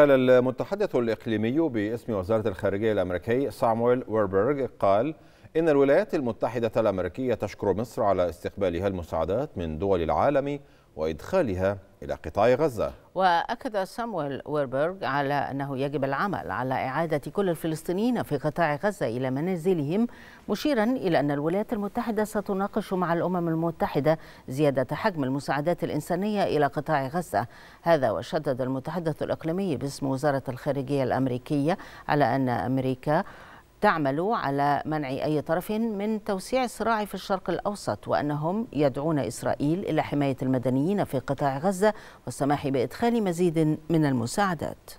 قال المتحدث الإقليمي باسم وزارة الخارجية الأمريكي سامويل ويربرغ قال إن الولايات المتحدة الأمريكية تشكر مصر على استقبالها المساعدات من دول العالم وإدخالها إلى قطاع غزة وأكد سامويل ويربرغ على أنه يجب العمل على إعادة كل الفلسطينيين في قطاع غزة إلى منازلهم مشيرا إلى أن الولايات المتحدة ستناقش مع الأمم المتحدة زيادة حجم المساعدات الإنسانية إلى قطاع غزة هذا وشدد المتحدث الإقليمي باسم وزارة الخارجية الأمريكية على أن أمريكا تعمل على منع أي طرف من توسيع الصراع في الشرق الأوسط وأنهم يدعون إسرائيل إلى حماية المدنيين في قطاع غزة والسماح بإدخال مزيد من المساعدات